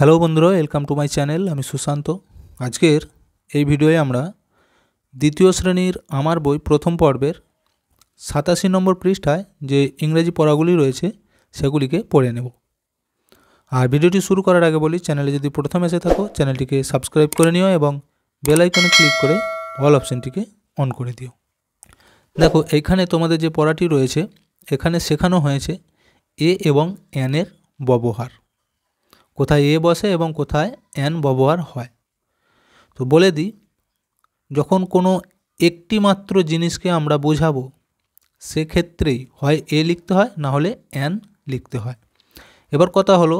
Hello বন্ধুরা welcome to my channel আমি সুশান্ত আজকের এই ভিডিওয়ে আমরা দ্বিতীয় শ্রেণীর আমার বই প্রথম পর্বের সাতাশি নম্বর পৃষ্ঠায় যে ইংরেজি পড়াগুলি রয়েছে সেগুলিকে পড়ে নেব আর ভিডিওটি শুরু করার আগে বলি চ্যানেলে যদি প্রথম এসে থাকো চ্যানেলটিকে সাবস্ক্রাইব করে নিও এবং বেল ক্লিক করে অল অপশানটিকে অন করে দিও দেখো এইখানে তোমাদের যে পড়াটি রয়েছে এখানে শেখানো হয়েছে এ এবং এনের ব্যবহার কোথায় এ বসে এবং কোথায় অ্যান ব্যবহার হয় তো বলে দিই যখন কোনো একটি মাত্র জিনিসকে আমরা বোঝাবো সেক্ষেত্রেই হয় এ লিখতে হয় না হলে অ্যান লিখতে হয় এবার কথা হলো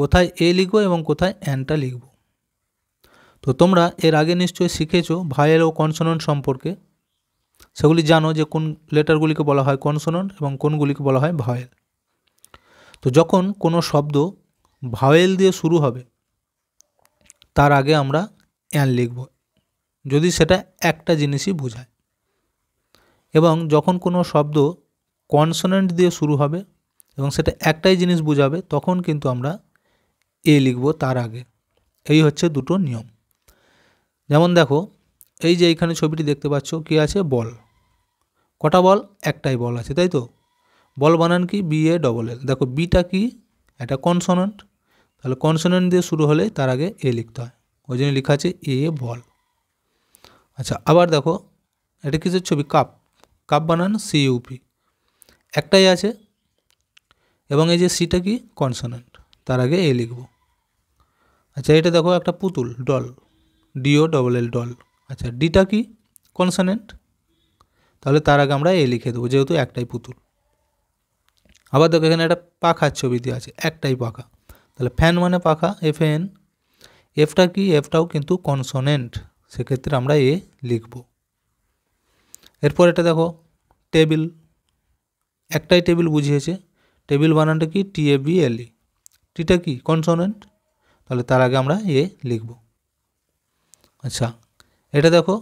কোথায় এ লিখবো এবং কোথায় অ্যানটা লিখব তো তোমরা এর আগে নিশ্চয়ই শিখেছো ভায়েল ও কনসোনেন্ট সম্পর্কে সেগুলি জানো যে কোন লেটারগুলিকে বলা হয় কনসোনেন্ট এবং কোনগুলিকে বলা হয় ভয়েল তো যখন কোনো শব্দ ভাওয়েল দিয়ে শুরু হবে তার আগে আমরা অ্যান লিখব যদি সেটা একটা জিনিসই বোঝায় এবং যখন কোনো শব্দ কনসোনেন্ট দিয়ে শুরু হবে এবং সেটা একটাই জিনিস বোঝাবে তখন কিন্তু আমরা এ লিখব তার আগে এই হচ্ছে দুটো নিয়ম যেমন দেখো এই যে এইখানে ছবিটি দেখতে পাচ্ছ কি আছে বল কটা বল একটাই বল আছে তাই তো বল বানান কি বি এ ডবল এল দেখো বিটা কি এটা কনসোনেন্ট তাহলে কনসোনেন্ট দিয়ে শুরু হলে তার আগে এ লিখতে হয় ওই জন্য লেখা আছে এ বল আচ্ছা আবার দেখো এটা কিসের ছবি কাপ কাপ বানান সি ইউপি একটাই আছে এবং এই যে সিটা কি কনসোনেন্ট তার আগে এ লিখব আচ্ছা এটা দেখো একটা পুতুল doll DO double L doll আচ্ছা ডিটা কি কনসোনেন্ট তাহলে তার আগে আমরা এ লিখে দেবো যেহেতু একটাই পুতুল আবার দেখো এখানে একটা পাখার ছবি দেওয়া আছে একটাই পাখা তাহলে ফ্যান মানে পাখা এফ এন এফটা কি এফটাও কিন্তু কনসোনেন্ট সেক্ষেত্রে আমরা এ লিখব এরপর এটা দেখো টেবিল একটাই টেবিল বুঝিয়েছে টেবিল বানানটা কি টি এ বি এল ই টিটা কি কনসোনেন্ট তাহলে তার আগে আমরা এ লিখব আচ্ছা এটা দেখো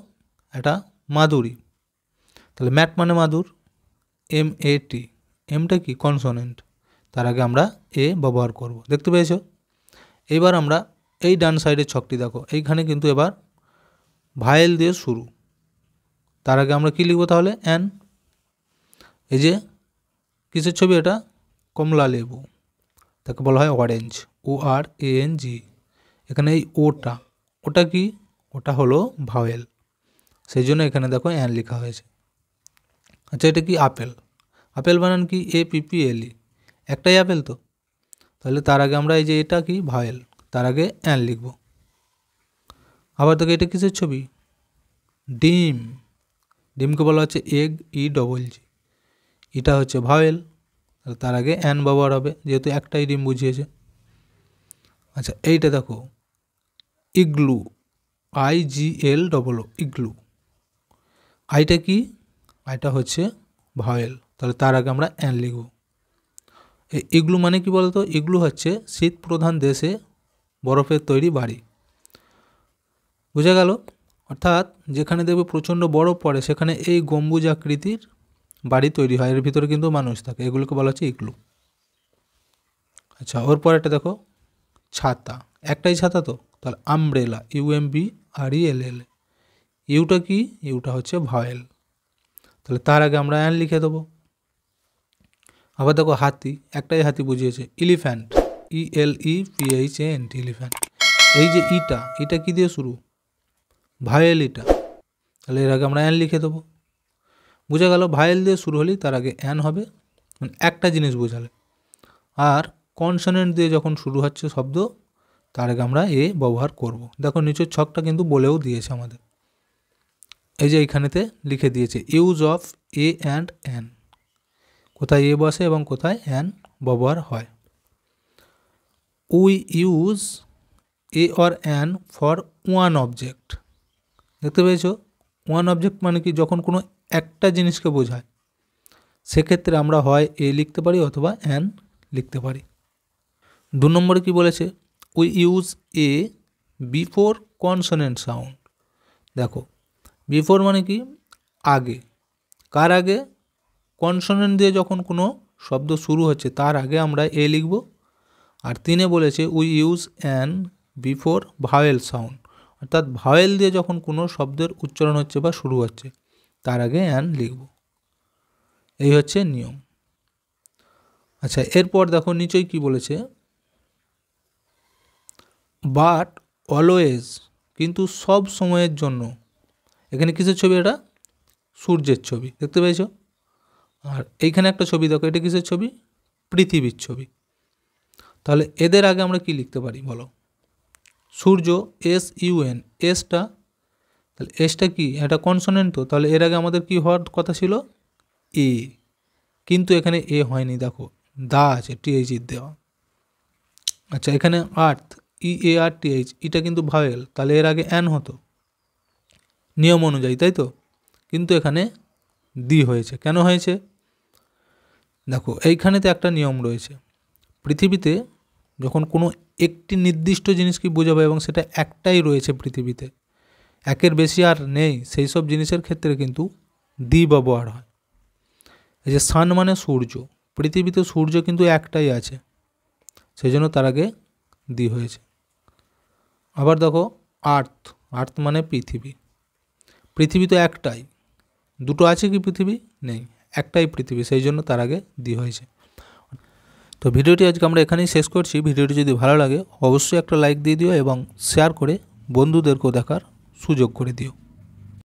এটা মাদুরি তাহলে ম্যাট মানে মাদুর এম এ টি এমটা কি কনসোনেন্ট তার আগে আমরা এ ব্যবহার করব দেখতে পেয়েছো এবার আমরা এই ডান সাইডের ছকটি দেখো এইখানে কিন্তু এবার ভায়েল দিয়ে শুরু তার আগে আমরা কী লিখবো তাহলে অ্যান এই যে কিসের ছবি এটা কমলা লেবু তাকে বলা হয় orange O R A N G এখানে এই ওটা ওটা কি ওটা হলো ভাওয়েল সেই জন্য এখানে দেখো অ্যান লেখা হয়েছে আচ্ছা এটা কি আপেল আপেল বানান কি এ পিপিএলই একটাই অ্যাপেল তো তাহলে তার আগে আমরা এই যে এটা কি ভায়েল তার আগে অ্যান লিখব আবার দেখো এটা কিসের ছবি ডিম ডিমকে বলা হচ্ছে এগ ই ডবল জি এটা হচ্ছে ভায়েল তার আগে অ্যান ব্যবহার হবে যেহেতু একটাই ডিম বুঝিয়েছে আচ্ছা এইটা দেখো igloo I G L double O igloo আইটা কি আইটা হচ্ছে ভায়েল তাহলে তার আগে আমরা অ্যান লিখব ইগলু মানে কি বলতো ইগলু হচ্ছে শীত প্রধান দেশে বরফের তৈরি বাড়ি বোঝা গেল অর্থাৎ যেখানে দেখবে প্রচণ্ড বরফ পড়ে সেখানে এই গম্বুজ আকৃতির বাড়ি তৈরি হয় এর ভিতরে কিন্তু মানুষ থাকে এগুলোকে বলা হচ্ছে ইগলু আচ্ছা ওর একটা দেখো ছাতা একটাই ছাতা তো তাহলে umbrella UMB R L L ইউটা কি ইউটা হচ্ছে ভয়েল তাহলে তার আগে আমরা অ্যান লিখে দেবো আবার দেখো হাতি একটাই হাতি বুঝিয়েছে elephant E L E P H N elephant এই যে ইটা এটা কি দিয়ে শুরু ভায়েল ইটা তাহলে এর আগে আমরা অ্যান লিখে দেবো বোঝা গেল ভায়েল দিয়ে শুরু হলেই তার আগে অ্যান হবে মানে একটা জিনিস বোঝালে আর কনসনেন্ট দিয়ে যখন শুরু হচ্ছে শব্দ তার আগে আমরা এ ব্যবহার করব। দেখো নিচের ছকটা কিন্তু বলেও দিয়েছে আমাদের এই যে এইখানেতে লিখে দিয়েছে use of a and an কোথায় এ বসে এবং কোথায় অ্যান ব্যবহার হয় we use a or an for one object দেখতে পেয়েছ ওয়ান অবজেক্ট মানে কি যখন কোনো একটা জিনিসকে বোঝায় সেক্ষেত্রে আমরা হয় এ লিখতে পারি অথবা অ্যান লিখতে পারি দু নম্বরে কি বলেছে we use a before consonant sound দেখো বিফোর মানে কি আগে কার আগে কনসোনেন্ট দিয়ে যখন কোনো শব্দ শুরু হচ্ছে তার আগে আমরা এ লিখব আর তিনে বলেছে we use an before vowel sound অর্থাৎ ভাওয়েল দিয়ে যখন কোনো শব্দের উচ্চারণ হচ্ছে বা শুরু হচ্ছে তার আগে অ্যান লিখব এই হচ্ছে নিয়ম আচ্ছা এরপর দেখো নিচেই কি বলেছে বাট অলওয়েজ কিন্তু সব সময়ের জন্য এখানে কিসের ছবি এটা সূর্যের ছবি দেখতে পেয়েছো আর এইখানে একটা ছবি দেখো এটা কিসের ছবি পৃথিবীর ছবি তাহলে এদের আগে আমরা কি লিখতে পারি বলো সূর্য এস ইউএন এসটা তাহলে এসটা কি এটা কনসোনেন্ট তো তাহলে এর আগে আমাদের কি হওয়ার কথা ছিল এ কিন্তু এখানে এ হয়নি দেখো দা আছে টিএইচির দেওয়া আচ্ছা এখানে আর্থ ই এ আর টিএইচ এটা কিন্তু ভাওয়েল তাহলে এর আগে অ্যান হতো নিয়ম অনুযায়ী তাই তো কিন্তু এখানে দি হয়েছে কেন হয়েছে দেখো এইখানেতে একটা নিয়ম রয়েছে পৃথিবীতে যখন কোনো একটি নির্দিষ্ট জিনিসকে বোঝাবে এবং সেটা একটাই রয়েছে পৃথিবীতে একের বেশি আর নেই সেই সব জিনিসের ক্ষেত্রে কিন্তু দ্বি ব্যবহার হয় এই যে সান মানে সূর্য পৃথিবীতে সূর্য কিন্তু একটাই আছে সেই জন্য তার আগে দ্বি হয়েছে আবার দেখো আর্থ আর্থ মানে পৃথিবী পৃথিবী তো একটাই দুটো আছে কি পৃথিবী নেই একটাই পৃথিবী সেই জন্য তার আগে দি হয়েছে তো ভিডিওটি আজকে আমরা এখানেই শেষ করছি ভিডিওটি যদি ভালো লাগে অবশ্যই একটা লাইক দিয়ে দিও এবং শেয়ার করে বন্ধুদেরকেও দেখার সুযোগ করে দিও